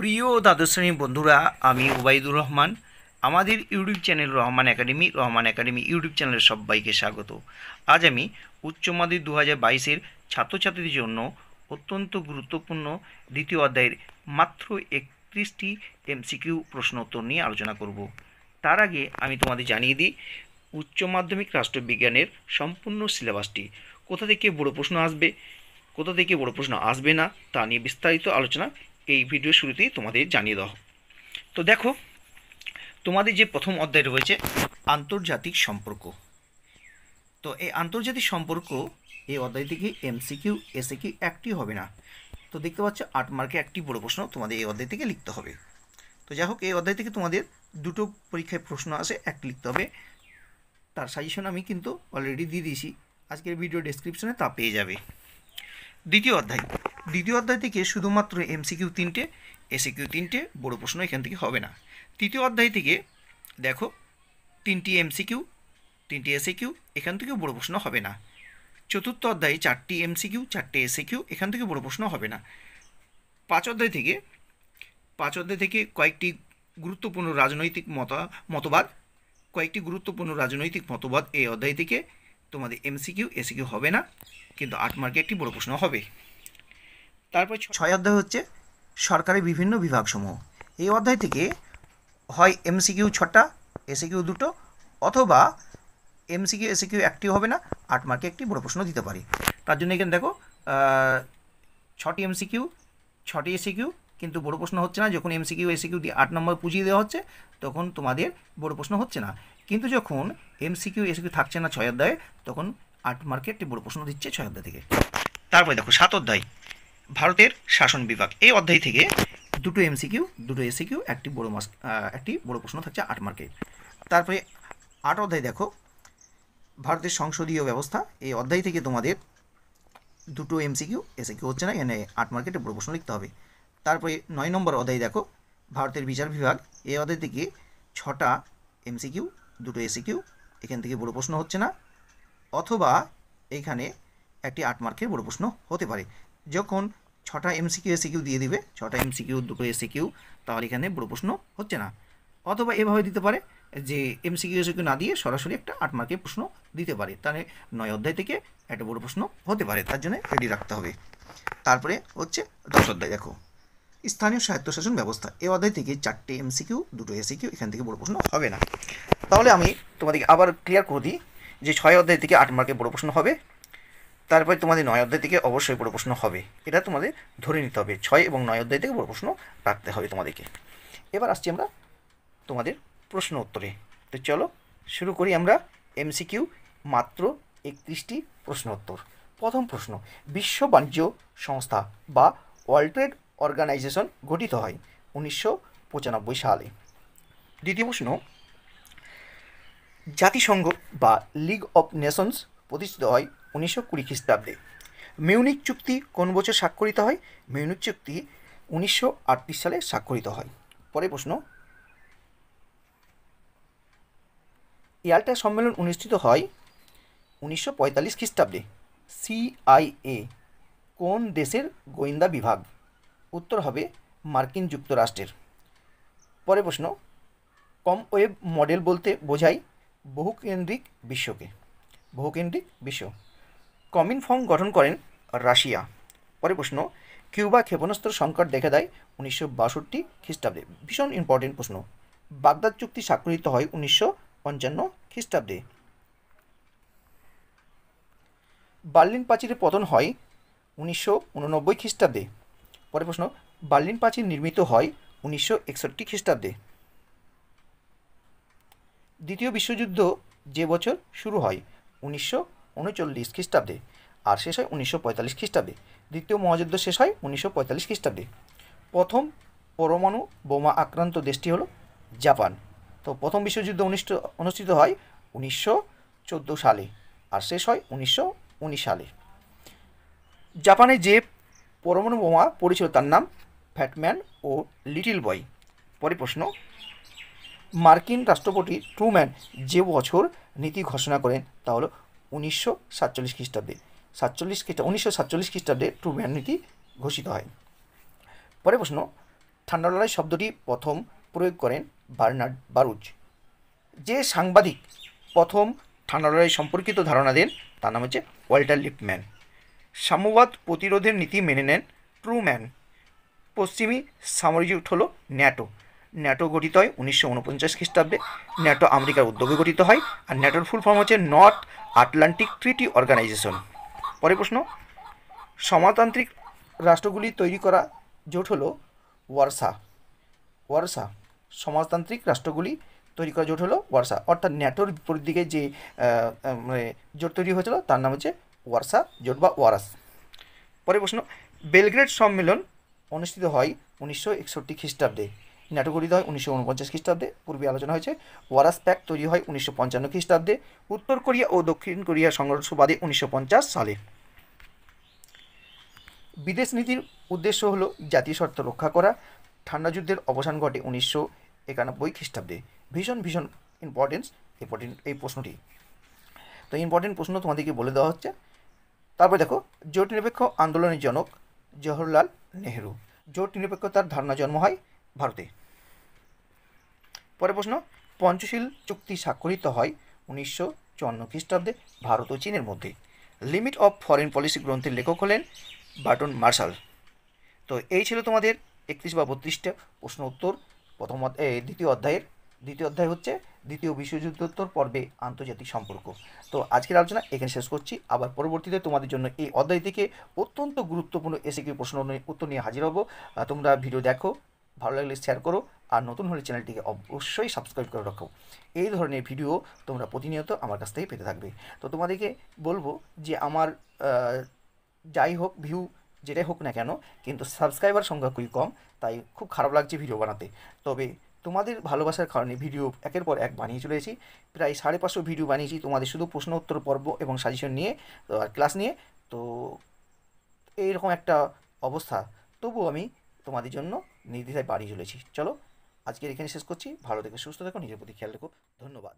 প্রিয় দ্বাদশ শ্রেণীর বন্ধুরা আমি ওবায়দুর রহমান আমাদের YouTube channel Rahman academy Rahman academy YouTube চ্যানেলের সবাইকে স্বাগত আজ আমি উচ্চ মাধ্যমিক দু হাজার বাইশের ছাত্রছাত্রীদের জন্য অত্যন্ত গুরুত্বপূর্ণ দ্বিতীয় অধ্যায়ের মাত্র একত্রিশটি এমসিকিউ প্রশ্ন উত্তর নিয়ে আলোচনা করব তার আগে আমি তোমাদের জানিয়ে দিই উচ্চ মাধ্যমিক রাষ্ট্রবিজ্ঞানের সম্পূর্ণ সিলেবাসটি কোথা থেকে বড় প্রশ্ন আসবে কোথা থেকে বড় প্রশ্ন আসবে না তা নিয়ে বিস্তারিত আলোচনা এই ভিডিও শুরুতেই তোমাদের জানিয়ে দেওয়া তো দেখো তোমাদের যে প্রথম অধ্যায় রয়েছে আন্তর্জাতিক সম্পর্ক তো এই আন্তর্জাতিক সম্পর্ক এই অধ্যায় থেকে এমসিকিউ এসে কিউ একটি হবে না তো দেখতে পাচ্ছ আট মার্কে একটি বড় প্রশ্ন তোমাদের এই অধ্যায় থেকে লিখতে হবে তো যাই হোক এই অধ্যায় থেকে তোমাদের দুটো পরীক্ষায় প্রশ্ন আসে এক লিখতে হবে তার সাজেশন আমি কিন্তু অলরেডি দিয়ে দিয়েছি আজকের ভিডিও ডেসক্রিপশনে তা পেয়ে যাবে দ্বিতীয় অধ্যায় দ্বিতীয় অধ্যায় থেকে শুধুমাত্র এমসিকিউ তিনটে এসিকিউ তিনটে বড় প্রশ্ন এখান থেকে হবে না তৃতীয় অধ্যায় থেকে দেখো তিনটি এমসিকিউ তিনটি এসিকিউ এখান থেকে বড় প্রশ্ন হবে না চতুর্থ অধ্যায়ে চারটি এমসিকিউ চারটে এসিকিউ এখান থেকে বড় প্রশ্ন হবে না পাঁচ অধ্যায় থেকে পাঁচ অধ্যায় থেকে কয়েকটি গুরুত্বপূর্ণ রাজনৈতিক মতা মতবাদ কয়েকটি গুরুত্বপূর্ণ রাজনৈতিক মতবাদ এই অধ্যায় থেকে তোমাদের এমসিকিউ এসিকিউ হবে না কিন্তু আট মার্কে একটি বড় প্রশ্ন হবে তারপর ছয় অধ্যায় হচ্ছে সরকারি বিভিন্ন বিভাগসমূহ এই অধ্যায় থেকে হয় এমসিকিউ ছটা এসিকিউ দুটো অথবা এমসিকিউ এসিকিউ একটি হবে না আট মার্কে একটি বড় প্রশ্ন দিতে পারে তার জন্য এখানে দেখো ছটি এমসিকিউ ছটি এসিকিউ কিন্তু বড় প্রশ্ন হচ্ছে না যখন এমসিকিউ এসিকিউ দিয়ে আট নম্বর পুজিয়ে দেওয়া হচ্ছে তখন তোমাদের বড় প্রশ্ন হচ্ছে না কিন্তু যখন এমসিকিউ এসিকিউ থাকছে না ছয় অধ্যায়ে তখন আট মার্কে একটি বড় প্রশ্ন দিচ্ছে ছয় অধ্যায় থেকে তারপরে দেখো সাত অধ্যায় ভারতের শাসন বিভাগ এই অধ্যায় থেকে দুটো এমসিকিউ দুটো এসিকিউ একটি বড় মাস একটি বড় প্রশ্ন থাকছে আট মার্কে তারপরে আট অধ্যায় দেখো ভারতের সংসদীয় ব্যবস্থা এই অধ্যায় থেকে তোমাদের দুটো এমসিকিউ এসিকিউ হচ্ছে না এখানে আট মার্কেটে বড় প্রশ্ন লিখতে হবে তারপরে নয় নম্বর অধ্যায় দেখো ভারতের বিচার বিভাগ এই অধ্যায় থেকে ছটা এমসিকিউ দুটো এসিকিউ এখান থেকে বড় প্রশ্ন হচ্ছে না অথবা এখানে একটি আট মার্কের বড় প্রশ্ন হতে পারে যখন ছটা এমসিকিউ এসিকিউ দিয়ে দিবে ছটা এমসিকিউ দুটো এসিকিউ তাহলে এখানে বড় প্রশ্ন হচ্ছে না অথবা এভাবে দিতে পারে যে এমসিকিউ এসিকিউ না দিয়ে সরাসরি একটা আট মার্কের প্রশ্ন দিতে পারে তাহলে নয় অধ্যায় থেকে একটা বড় প্রশ্ন হতে পারে তার জন্য রেডি রাখতে হবে তারপরে হচ্ছে দশ অধ্যায় দেখো স্থানীয় স্বায়ত্তশাসন ব্যবস্থা এ অধ্যায় থেকে চারটে এমসিকিউ দুটো এসিকিউ এখান থেকে বড় প্রশ্ন হবে না তাহলে আমি তোমাদেরকে আবার ক্লিয়ার করে দিই যে ছয় অধ্যায় থেকে আট মার্কে বড় প্রশ্ন হবে তারপরে তোমাদের নয় অধ্যায় থেকে অবশ্যই বড় প্রশ্ন হবে এটা তোমাদের ধরে নিতে হবে ছয় এবং নয় অধ্যায় থেকে বড় প্রশ্ন রাখতে হবে তোমাদেরকে এবার আসছি আমরা তোমাদের প্রশ্ন উত্তরে তো চলো শুরু করি আমরা এমসিকিউ মাত্র একত্রিশটি প্রশ্ন উত্তর প্রথম প্রশ্ন বিশ্ব বাণিজ্য সংস্থা বা ওয়ার্ল্ড ট্রেড অর্গানাইজেশন গঠিত হয় উনিশশো পঁচানব্বই সালে দ্বিতীয় প্রশ্ন জাতিসংঘ বা লিগ অফ নেশনস প্রতিষ্ঠিত হয় উনিশশো কুড়ি খ্রিস্টাব্দে মিউনিক চুক্তি কোন বছর স্বাক্ষরিত হয় মিউনিক চুক্তি উনিশশো সালে স্বাক্ষরিত হয় পরে প্রশ্ন ইয়াল্টা সম্মেলন অনুষ্ঠিত হয় উনিশশো পঁয়তাল্লিশ খ্রিস্টাব্দে সিআইএ কোন দেশের গোয়েন্দা বিভাগ উত্তর হবে মার্কিন যুক্তরাষ্ট্রের পরে প্রশ্ন কম ওয়েব মডেল বলতে বোঝায় বহুকেন্দ্রিক বিশ্বকে বহুকেন্দ্রিক বিশ্ব কমিন ফর্ম গঠন করেন রাশিয়া পরে প্রশ্ন কিউবা ক্ষেপণাস্ত্র সংকট দেখা দেয় উনিশশো বাষট্টি খ্রিস্টাব্দে ভীষণ ইম্পর্টেন্ট প্রশ্ন বাগদাদ চুক্তি স্বাক্ষরিত হয় উনিশশো পঞ্চান্ন খ্রিস্টাব্দে বার্লিন প্রাচীরের পতন হয় উনিশশো উননব্বই খ্রিস্টাব্দে পরে প্রশ্ন বার্লিন প্রাচীর নির্মিত হয় উনিশশো একষট্টি খ্রিস্টাব্দে দ্বিতীয় বিশ্বযুদ্ধ যে বছর শুরু হয় উনিশশো উনচল্লিশ খ্রিস্টাব্দে আর শেষ হয় উনিশশো পঁয়তাল্লিশ খ্রিস্টাব্দে দ্বিতীয় মহাযুদ্ধ শেষ হয় উনিশশো পঁয়তাল্লিশ খ্রিস্টাব্দে প্রথম পরমাণু বোমা আক্রান্ত দেশটি হলো জাপান তো প্রথম বিশ্বযুদ্ধ অনুষ্ঠিত অনুষ্ঠিত হয় উনিশশো চোদ্দো সালে আর শেষ হয় উনিশশো উনিশ সালে জাপানে যে পরমাণু বোমা পড়েছিল তার নাম ফ্যাটম্যান ও লিটিল বয় পরে প্রশ্ন মার্কিন রাষ্ট্রপতি ট্রুম্যান যে বছর নীতি ঘোষণা করেন তা হলো উনিশশো সাতচল্লিশ খ্রিস্টাব্দে সাতচল্লিশ খ্রিস্টা উনিশশো সাতচল্লিশ খ্রিস্টাব্দে ট্রু ম্যান নীতি ঘোষিত হয় পরে প্রশ্ন ঠান্ডা লড়াই শব্দটি প্রথম প্রয়োগ করেন বার্নার্ড বারুজ যে সাংবাদিক প্রথম ঠান্ডা লড়াই সম্পর্কিত ধারণা দেন তার নাম হচ্ছে ওয়াল্টার লিপম্যান সাম্যবাদ প্রতিরোধের নীতি মেনে নেন ট্রুম্যান পশ্চিমী সামরিক হল ন্যাটো ন্যাটো গঠিত হয় উনিশশো উনপঞ্চাশ খ্রিস্টাব্দে ন্যাটো আমেরিকার উদ্যোগে গঠিত হয় আর ন্যাটোর ফুল ফর্ম হচ্ছে নর্থ আটলান্টিক ট্রিটি অর্গানাইজেশন পরের প্রশ্ন সমাতান্ত্রিক রাষ্ট্রগুলি তৈরি করা জোট হলো ওয়ারসা ওয়ারসা সমাজতান্ত্রিক রাষ্ট্রগুলি তৈরি করা জোট হলো ওয়ার্সা অর্থাৎ ন্যাটোর বিপরীত দিকে যে মানে জোট তৈরি হয়েছিল তার নাম হচ্ছে ওয়ার্সা জোট বা ওয়ারাস পরের প্রশ্ন বেলগ্রেড সম্মেলন অনুষ্ঠিত হয় উনিশশো একষট্টি খ্রিস্টাব্দে নাটকরিত হৃদয় উনিশশো উনপঞ্চাশ খ্রিস্টাব্দে পূর্বে আলোচনা হয়েছে ওয়ারাস প্যাক তৈরি হয় উনিশশো পঞ্চান্ন খ্রিস্টাব্দে উত্তর কোরিয়া ও দক্ষিণ কোরিয়া সংঘর্ষ বাদে উনিশশো পঞ্চাশ সালে বিদেশ নীতির উদ্দেশ্য হল জাতীয় স্বার্থ রক্ষা করা ঠান্ডা যুদ্ধের অবসান ঘটে উনিশশো একানব্বই খ্রিস্টাব্দে ভীষণ ভীষণ ইম্পর্টেন্স ইম্পর্টেন্ট এই প্রশ্নটি তো ইম্পর্টেন্ট প্রশ্ন তোমাদেরকে বলে দেওয়া হচ্ছে তারপরে দেখো জোট নিরপেক্ষ আন্দোলনের জনক জওহরলাল নেহরু জোট নিরপেক্ষতার ধারণা জন্ম হয় ভারতে পরের প্রশ্ন পঞ্চশীল চুক্তি স্বাক্ষরিত হয় উনিশশো চুয়ান্ন খ্রিস্টাব্দে ভারত ও চীনের মধ্যে লিমিট অফ ফরেন পলিসি গ্রন্থের লেখক হলেন বার্টন মার্শাল তো এই ছিল তোমাদের একত্রিশ বা বত্রিশটা প্রশ্ন উত্তর প্রথম দ্বিতীয় অধ্যায়ের দ্বিতীয় অধ্যায় হচ্ছে দ্বিতীয় বিশ্বযুদ্ধোত্তর পর্বে আন্তর্জাতিক সম্পর্ক তো আজকের আলোচনা এখানে শেষ করছি আবার পরবর্তীতে তোমাদের জন্য এই অধ্যায় থেকে অত্যন্ত গুরুত্বপূর্ণ এসে কি প্রশ্ন উত্তর নিয়ে হাজির হব তোমরা ভিডিও দেখো ভালো লাগলে শেয়ার করো আর নতুন হলে চ্যানেলটিকে অবশ্যই সাবস্ক্রাইব করে রাখো এই ধরনের ভিডিও তোমরা প্রতিনিয়ত আমার কাছ থেকে পেতে থাকবে তো তোমাদেরকে বলবো যে আমার যাই হোক ভিউ যেটাই হোক না কেন কিন্তু সাবস্ক্রাইবার সংখ্যা খুবই কম তাই খুব খারাপ লাগছে ভিডিও বানাতে তবে তোমাদের ভালোবাসার কারণে ভিডিও একের পর এক বানিয়ে চলেছি প্রায় সাড়ে পাঁচশো ভিডিও বানিয়েছি তোমাদের শুধু প্রশ্ন উত্তর পর্ব এবং সাজেশন নিয়ে আর ক্লাস নিয়ে তো এইরকম একটা অবস্থা তবু আমি তোমাদের জন্য নির্দ্বিধায় বাড়ি চলেছি চলো আজকের এখানে শেষ করছি ভালো থেকে সুস্থ থাকো নিজের প্রতি খেয়াল রেখো ধন্যবাদ